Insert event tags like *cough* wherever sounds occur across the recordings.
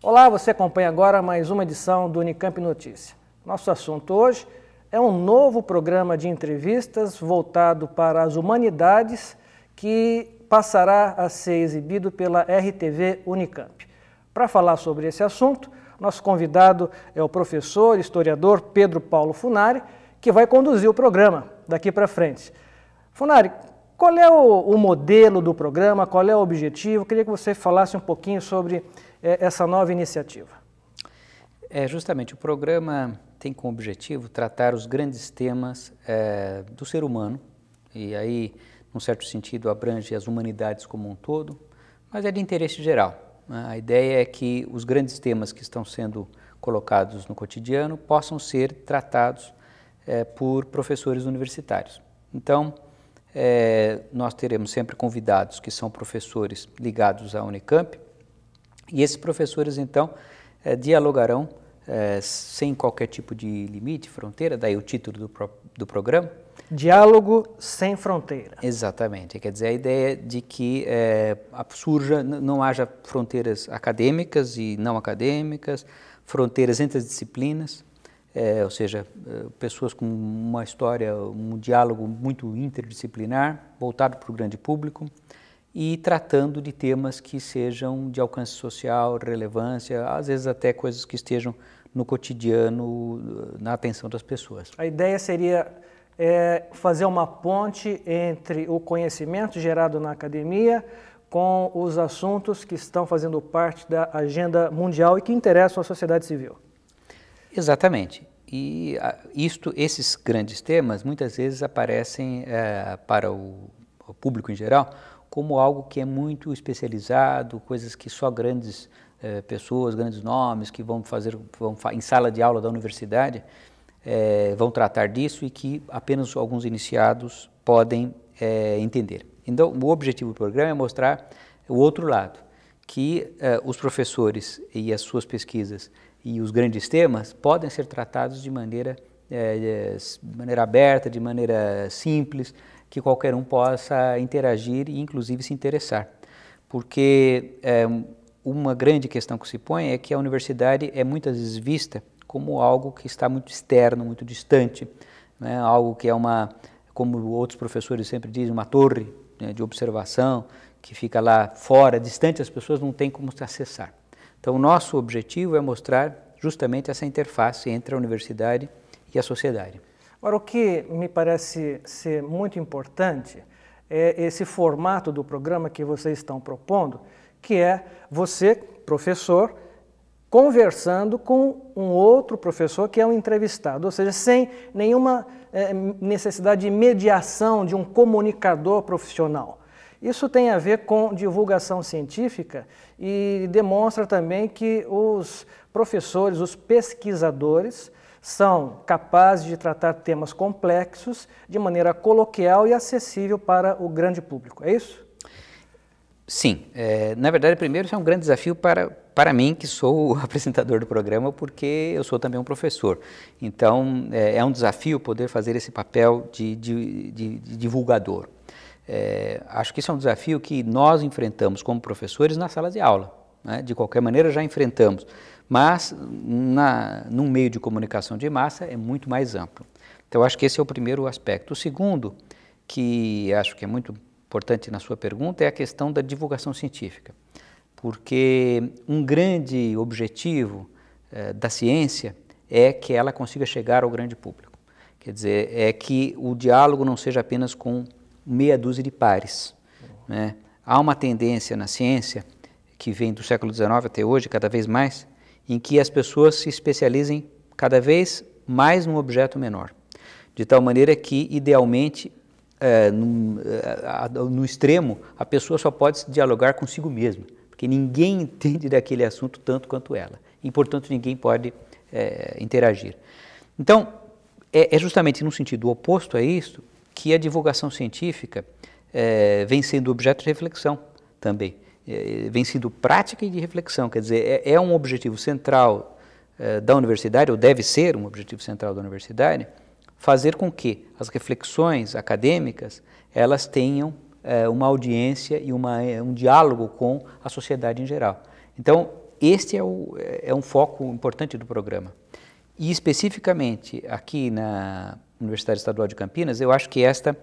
Olá, você acompanha agora mais uma edição do Unicamp Notícia. Nosso assunto hoje é um novo programa de entrevistas voltado para as humanidades que passará a ser exibido pela RTV Unicamp. Para falar sobre esse assunto, nosso convidado é o professor, historiador Pedro Paulo Funari, que vai conduzir o programa daqui para frente. Funari, qual é o, o, modelo do programa, qual é o objetivo? Queria que você falasse um pouquinho sobre eh, essa nova iniciativa. É, justamente, o programa tem como objetivo tratar os grandes temas é, do ser humano, e aí, num certo sentido, abrange as humanidades como um todo, mas é de interesse geral. Né? A ideia é que os grandes temas que estão sendo colocados no cotidiano possam ser tratados é, por professores universitários. Então, é, nós teremos sempre convidados que são professores ligados à Unicamp, e esses professores, então, é, dialogarão sem qualquer tipo de limite, fronteira, daí o título do, pro, do programa, Diálogo sem fronteira. Exatamente. Quer dizer, a ideia é de que é, surja, não haja fronteiras acadêmicas e não acadêmicas, fronteiras entre as disciplinas, é, ou seja, eh, pessoas com uma história, um diálogo muito interdisciplinar, voltado para o grande público e tratando de temas que sejam de alcance social, relevância, às vezes até coisas que estejam no cotidiano, na atenção das pessoas. A ideia seria é fazer uma ponte entre o conhecimento gerado na academia com os assuntos que estão fazendo parte da agenda mundial e que interessam à sociedade civil. Exatamente. E ah, isto, esses grandes temas muitas vezes aparecem é, para o, o público em geral como algo que é muito especializado, coisas que só grandes eh, pessoas, grandes nomes que vão fazer vão fa em sala de aula da universidade é, vão tratar disso e que apenas alguns iniciados podem é, entender. Então, o objetivo do programa é mostrar o outro lado, que eh, os professores e as suas pesquisas e os grandes temas podem ser tratados de maneira, de maneira aberta, de maneira simples, que qualquer um possa interagir e inclusive se interessar. Porque uma grande questão que se põe é que a universidade é muitas vezes vista como algo que está muito externo, muito distante, né? algo que é uma, como outros professores sempre dizem, uma torre né, de observação que fica lá fora, distante, as pessoas não têm como acessar. Então, o nosso objetivo é mostrar justamente essa interface entre a universidade e a sociedade. Agora, o que me parece ser muito importante é esse formato do programa que vocês estão propondo, que é você, professor, conversando com um outro professor que é um entrevistado, ou seja, sem nenhuma eh, necessidade de mediação de um comunicador profissional. Isso tem a ver com divulgação científica e demonstra também que os professores, os pesquisadores, são capazes de tratar temas complexos de maneira coloquial e acessível para o grande público. É isso? Sim. É, na verdade, primeiro, isso é um grande desafio para para mim, que sou o *laughs* apresentador do programa, porque eu sou também um professor. Então, é, é um desafio poder fazer esse papel de, de, de, de divulgador. É, acho que isso é um desafio que nós enfrentamos como professores na sala de aula. Né? De qualquer maneira, já enfrentamos. Mas, na, num meio de comunicação de massa, é muito mais amplo. Então, acho que esse é o primeiro aspecto. O segundo, que acho que é muito importante na sua pergunta, é a questão da divulgação científica porque um grande objetivo eh, da ciência é que ela consiga chegar ao grande público. Quer dizer, é que o diálogo não seja apenas com meia dúzia de pares. Né? Há uma tendência na ciência, que vem do século XIX até hoje, cada vez mais, em que as pessoas se especializem cada vez mais num objeto menor. De tal maneira que, idealmente, é, no, é, no extremo, a pessoa só pode dialogar consigo mesma porque ninguém entende daquele assunto tanto quanto ela, e portanto ninguém pode é, interagir. Então, é, é, justamente no sentido oposto a isso que a divulgação científica é, vem sendo objeto de reflexão também, é, vem sendo prática e de reflexão, quer dizer, é, é um objetivo central é, da universidade, ou deve ser um objetivo central da universidade, fazer com que as reflexões acadêmicas elas tenham é, uma audiência e uma, é, um diálogo com a sociedade em geral. Então, este é, o, é, é um foco importante do programa. E especificamente aqui na Universidade Estadual de Campinas, eu acho que esta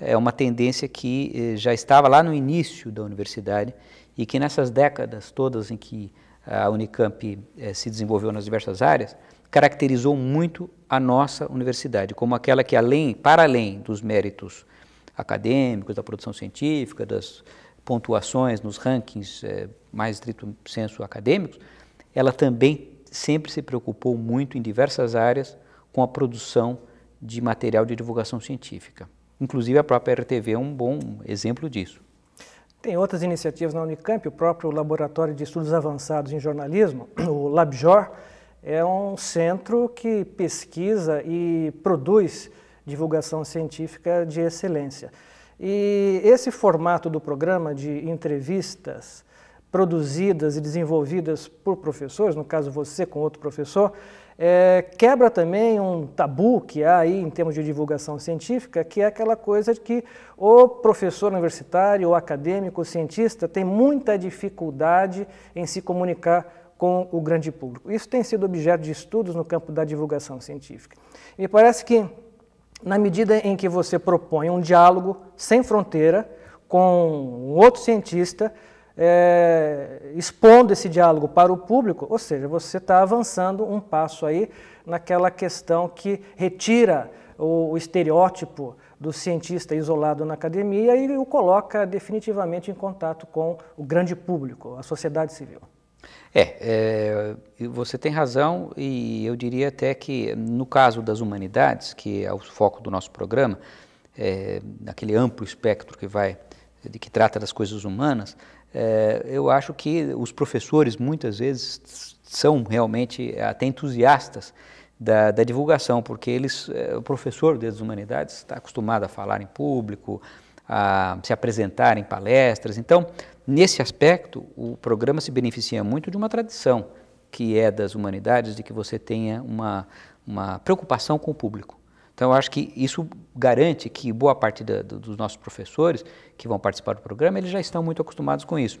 é uma tendência que eh, já estava lá no início da universidade e que nessas décadas todas em que a Unicamp eh, se desenvolveu nas diversas áreas, caracterizou muito a nossa universidade como aquela que além, para além dos méritos acadêmicos, da produção científica, das pontuações nos rankings é, mais estrito senso acadêmicos, ela também sempre se preocupou muito em diversas áreas com a produção de material de divulgação científica. Inclusive a própria RTV é um bom exemplo disso. Tem outras iniciativas na Unicamp, o próprio Laboratório de Estudos Avançados em Jornalismo, *clears throat* o LabJOR, é um centro que pesquisa e produz divulgação científica de excelência. E esse formato do programa de entrevistas produzidas e desenvolvidas por professores, no caso você com outro professor, é, quebra também um tabu que há aí em termos de divulgação científica, que é aquela coisa de que o professor universitário, o acadêmico, o cientista tem muita dificuldade em se comunicar com o grande público. Isso tem sido objeto de estudos no campo da divulgação científica. Me parece que na medida em que você propõe um diálogo sem fronteira com um outro cientista, é, expondo esse diálogo para o público, ou seja, você está avançando um passo aí naquela questão que retira o, o estereótipo do cientista isolado na academia e o coloca definitivamente em contato com o grande público, a sociedade civil. É, é, você tem razão e eu diria até que no caso das humanidades, que é o foco do nosso programa, é, naquele amplo espectro que vai de que trata das coisas humanas, é, eu acho que os professores muitas vezes são realmente até entusiastas da, da divulgação, porque eles, é, o professor das humanidades está acostumado a falar em público, a se apresentar em palestras, então Nesse aspecto, o programa se beneficia muito de uma tradição que é das humanidades, de que você tenha uma, uma preocupação com o público. Então, eu acho que isso garante que boa parte da, dos nossos professores que vão participar do programa, eles já estão muito acostumados com isso.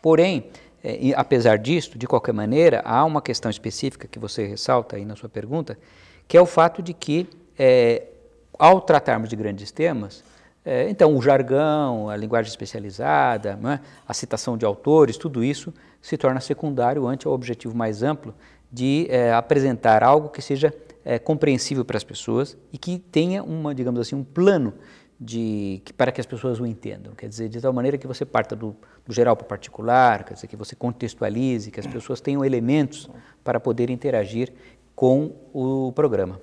Porém, é, apesar disso, de qualquer maneira, há uma questão específica que você ressalta aí na sua pergunta, que é o fato de que, é, ao tratarmos de grandes temas, é, então, o jargão, a linguagem especializada, é? a citação de autores, tudo isso se torna secundário ante o objetivo mais amplo de é, apresentar algo que seja é, compreensível para as pessoas e que tenha uma, digamos assim, um plano de que, para que as pessoas o entendam. Quer dizer, de tal maneira que você parta do, do geral para o particular, quer dizer, que você contextualize, que as pessoas tenham elementos para poder interagir com o programa.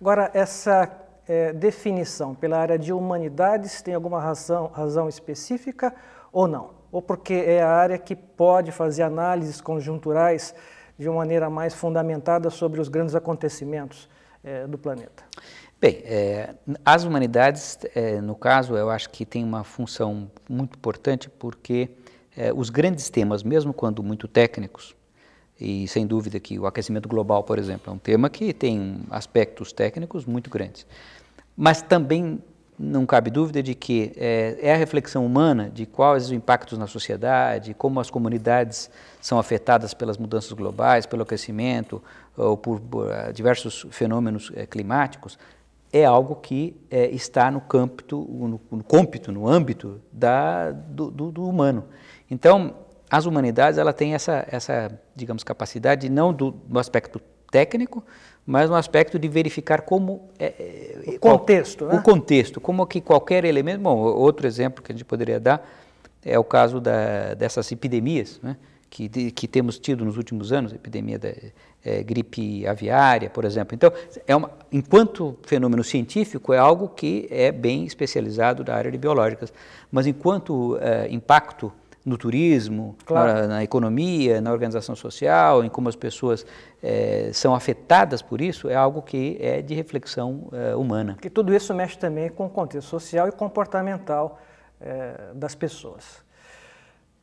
Agora, essa é, definição pela área de humanidades tem alguma razão, razão específica ou não? Ou porque é a área que pode fazer análises conjunturais de uma maneira mais fundamentada sobre os grandes acontecimentos é, do planeta? Bem, é, as humanidades, é, no caso, eu acho que tem uma função muito importante porque é, os grandes temas, mesmo quando muito técnicos, e sem dúvida que o aquecimento global, por exemplo, é um tema que tem aspectos técnicos muito grandes. Mas também não cabe dúvida de que é, é, a reflexão humana de quais os impactos na sociedade, como as comunidades são afetadas pelas mudanças globais, pelo aquecimento ou por, por eh, diversos fenômenos é, climáticos, é algo que é, está no campo, no, no cômpito, no âmbito da, do, do, do, humano. Então, as humanidades ela tem essa, essa digamos, capacidade não do, do aspecto técnico, mas no aspecto de verificar como é, é o contexto, qual, né? o contexto, como que qualquer elemento. Bom, outro exemplo que a gente poderia dar é o caso da, dessas epidemias, né? Que, que temos tido nos últimos anos, epidemia da é, gripe aviária, por exemplo. Então, é uma, enquanto fenômeno científico, é algo que é bem especializado da área de biológicas, mas enquanto é, impacto no turismo, claro. na, na, economia, na organização social, em como as pessoas é, são afetadas por isso, é algo que é de reflexão é, humana. Porque tudo isso mexe também com o contexto social e comportamental é, das pessoas.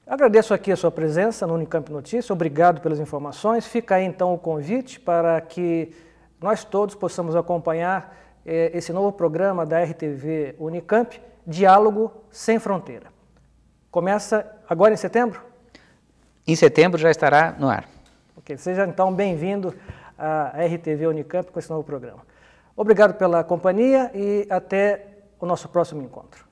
Agradeço aqui a sua presença no Unicamp Notícias, obrigado pelas informações. Fica aí então o convite para que nós todos possamos acompanhar esse novo programa da RTV Unicamp, Diálogo Sem Fronteira. Começa agora em setembro? Em setembro já estará no ar. Ok, seja então bem-vindo à RTV Unicamp com esse novo programa. Obrigado pela companhia e até o nosso próximo encontro.